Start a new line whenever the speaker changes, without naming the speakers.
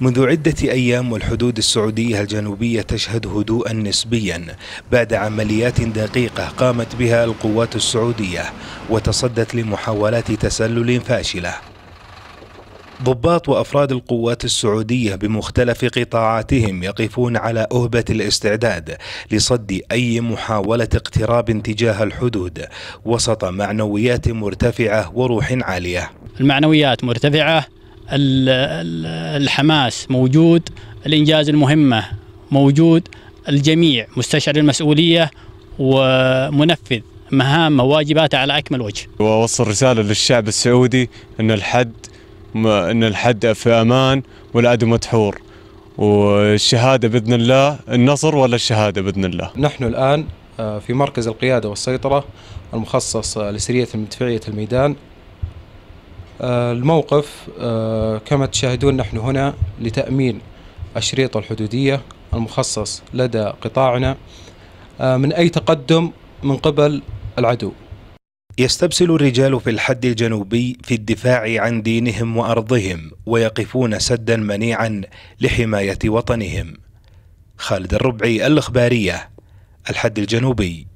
منذ عدة أيام والحدود السعودية الجنوبية تشهد هدوءا نسبيا بعد عمليات دقيقة قامت بها القوات السعودية وتصدت لمحاولات تسلل فاشلة ضباط وأفراد القوات السعودية بمختلف قطاعاتهم يقفون على أهبة الاستعداد لصد أي محاولة اقتراب تجاه الحدود وسط معنويات مرتفعة وروح عالية
المعنويات مرتفعة الحماس موجود الإنجاز المهمة موجود الجميع مستشعر المسؤولية ومنفذ مهامه واجباته على أكمل وجه
وأوصل رسالة للشعب السعودي أن الحد أن الحد في أمان والعدو مدحور والشهادة بإذن الله النصر ولا الشهادة بإذن الله
نحن الآن آه، في مركز القيادة والسيطرة المخصص لسرية المدفعية الميدان آه، الموقف آه، كما تشاهدون نحن هنا لتأمين الشريط الحدودية المخصص لدى قطاعنا آه، من أي تقدم من قبل العدو
يستبسل الرجال في الحد الجنوبي في الدفاع عن دينهم وأرضهم ويقفون سدا منيعا لحماية وطنهم خالد الربعي الإخبارية الحد الجنوبي